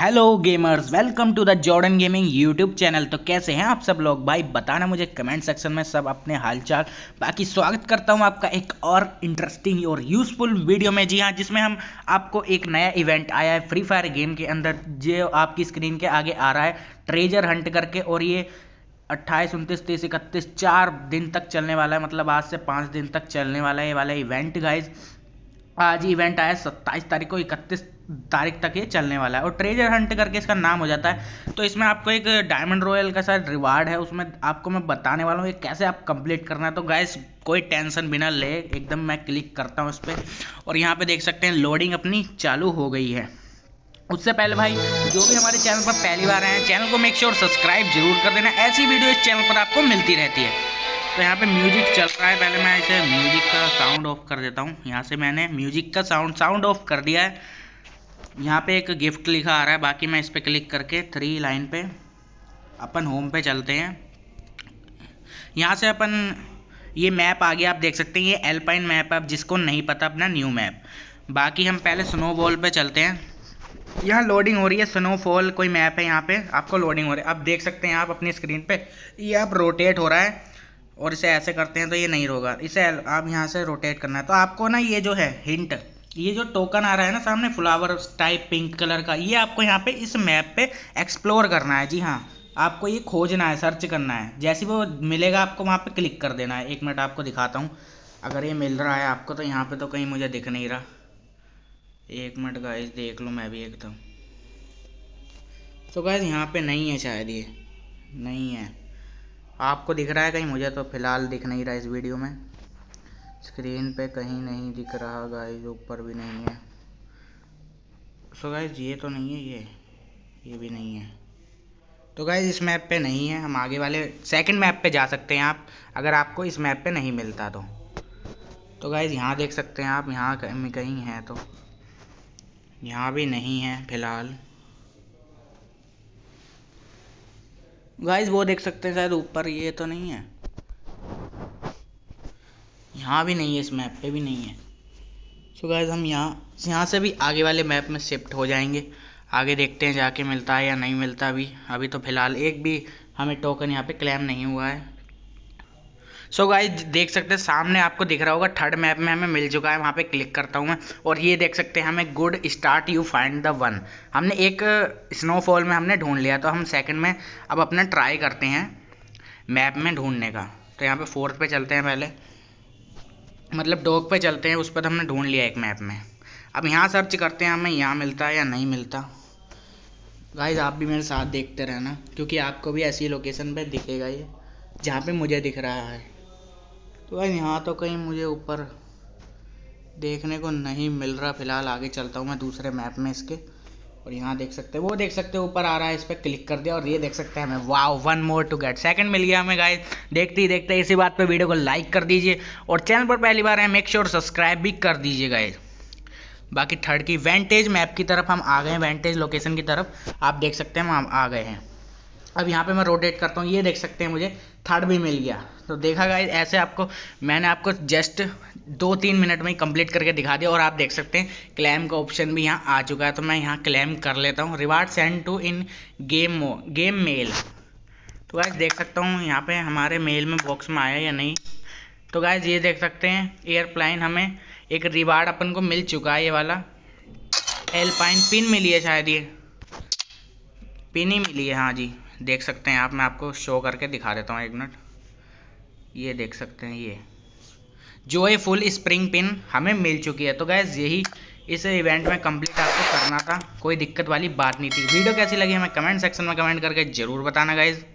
hello gamers welcome to the Jordan gaming YouTube channel तो कैसे हैं आप सब लोग भाई बताना मुझे कमेंट सेक्शन में सब अपने हालचाल बाकी स्वागत करता हूं आपका एक और इंटरेस्टिंग और यूज़फुल वीडियो में जी हाँ जिसमें हम आपको एक नया इवेंट आया है फ्री फायर गेम के अंदर जो आपकी स्क्रीन के आगे आ रहा है ट्रेजर हंट करके और ये अट्ठाईस उनतीस तीस इकतीस चार दिन तक चलने वाला है मतलब आज से पाँच दिन तक चलने वाला है ये वाला इवेंट गाइज आज इवेंट आया सत्ताईस तारीख को इकतीस तारीख तक ये चलने वाला है और ट्रेजर हंट करके इसका नाम हो जाता है तो इसमें आपको एक डायमंड रॉयल का सर रिवार्ड है उसमें आपको मैं बताने वाला हूँ कैसे आप कंप्लीट करना है तो गैस कोई टेंशन बिना ले एकदम मैं क्लिक करता हूँ इस पर और यहाँ पे देख सकते हैं लोडिंग अपनी चालू हो गई है उससे पहले भाई जो भी हमारे चैनल पर पहली बार आए हैं चैनल को मेक श्योर सब्सक्राइब जरूर कर देना ऐसी वीडियो इस चैनल पर आपको मिलती रहती है तो यहाँ पे म्यूजिक चल रहा है पहले मैं इसे म्यूजिक का साउंड ऑफ कर देता हूँ यहाँ से मैंने म्यूजिक का साउंड साउंड ऑफ कर दिया है यहाँ पे एक गिफ्ट लिखा आ रहा है बाकी मैं इस पर क्लिक करके थ्री लाइन पे अपन होम पे चलते हैं यहाँ से अपन ये मैप आ गया आप देख सकते हैं ये एल्पाइन मैप है अब जिसको नहीं पता अपना न्यू मैप बाकी हम पहले स्नोबॉल पे चलते हैं यहाँ लोडिंग हो रही है स्नोफॉल कोई मैप है यहाँ पे आपको लोडिंग हो रही है आप देख सकते हैं आप अपनी स्क्रीन पे ये आप रोटेट हो रहा है और इसे ऐसे करते हैं तो ये नहीं होगा इसे आप यहाँ से रोटेट करना है तो आपको ना ये जो है हिंट ये जो टोकन आ रहा है ना सामने फ्लावर टाइप पिंक कलर का ये आपको यहाँ पे इस मैप पे एक्सप्लोर करना है जी हाँ आपको ये खोजना है सर्च करना है जैसे वो मिलेगा आपको वहाँ पे क्लिक कर देना है एक मिनट आपको दिखाता हूँ अगर ये मिल रहा है आपको तो यहाँ पे तो कहीं मुझे दिख नहीं रहा एक मिनट का देख लूँ मैं भी एकदम तो गाइस तो यहाँ पर नहीं है शायद ये नहीं है आपको दिख रहा है कहीं मुझे तो फिलहाल दिख नहीं रहा इस वीडियो में स्क्रीन पे कहीं नहीं दिख रहा गाइज़ ऊपर भी नहीं है सो so ये तो नहीं है ये ये भी नहीं है तो गाइज इस मैप पे नहीं है हम आगे वाले सेकंड मैप पे जा सकते हैं आप अगर आपको इस मैप पे नहीं मिलता तो तो गाइज यहाँ देख सकते हैं आप यहाँ कहीं है तो यहाँ भी नहीं है फिलहाल गाइज वो देख सकते हैं शायद ऊपर ये तो नहीं है यहाँ भी नहीं है इस मैप पे भी नहीं है सो गाइज हम यहाँ यहाँ से भी आगे वाले मैप में शिफ्ट हो जाएंगे आगे देखते हैं जाके मिलता है या नहीं मिलता अभी अभी तो फिलहाल एक भी हमें टोकन यहाँ पे क्लेम नहीं हुआ है सो so गाइज देख सकते हैं सामने आपको दिख रहा होगा थर्ड मैप में हमें मिल चुका है वहाँ पे क्लिक करता हूँ मैं और ये देख सकते हैं हमें good start you find the one हमने एक स्नोफॉल में हमने ढूंढ लिया तो हम सेकंड में अब अपना ट्राई करते हैं मैप में ढूंढने का तो यहाँ पे फोर्थ पे चलते हैं पहले मतलब डॉग पे चलते हैं उस पर हमने ढूंढ लिया एक मैप में अब यहाँ सर्च करते हैं हमें यहाँ मिलता है या नहीं मिलता गाइज आप भी मेरे साथ देखते रहना क्योंकि आपको भी ऐसी लोकेशन पे दिखेगा ये जहाँ पे मुझे दिख रहा है तो भाई यहाँ तो कहीं मुझे ऊपर देखने को नहीं मिल रहा फिलहाल आगे चलता हूँ मैं दूसरे मैप में इसके और यहाँ देख सकते हैं वो देख सकते हैं ऊपर आ रहा है इस पर क्लिक कर दिया और ये देख सकते हैं हमें wow one more to get second मिल गया हमें गाइस देखते ही देखते इसी बात पे वीडियो को लाइक कर दीजिए और चैनल पर पहली बार है मेक श्योर सब्सक्राइब भी कर दीजिए गाइस बाकी थर्ड की वेंटेज मैप की तरफ हम आ गए हैं वेंटेज लोकेशन की तरफ आप देख सकते हैं हम आ गए हैं अब यहाँ पे मैं रोटेट करता हूँ ये देख सकते हैं मुझे थर्ड भी मिल गया तो देखा गया ऐसे आपको मैंने आपको जस्ट दो तीन मिनट में ही कंप्लीट करके दिखा दिया और आप देख सकते हैं क्लैम का ऑप्शन भी यहाँ आ चुका है तो मैं यहाँ क्लैम कर लेता हूँ reward send to in game मो गेम मेल तो गाइज देख सकता हूँ यहाँ पे हमारे मेल में बॉक्स में आया या नहीं तो गाइज ये देख सकते हैं एयरप्लाइन हमें एक रिवार्ड अपन को मिल चुका है ये वाला एल्पाइन पिन मिली है शायद ये पिन ही मिली है हाँ जी देख सकते हैं आप मैं आपको शो करके दिखा देता हूँ एक मिनट ये देख सकते हैं ये जो ये फुल स्प्रिंग पिन हमें मिल चुकी है तो गैस यही इस इवेंट में कंप्लीट आपको करना था कोई दिक्कत वाली बात नहीं थी वीडियो कैसी लगी हमें कमेंट सेक्शन में कमेंट करके जरूर बताना गाइज़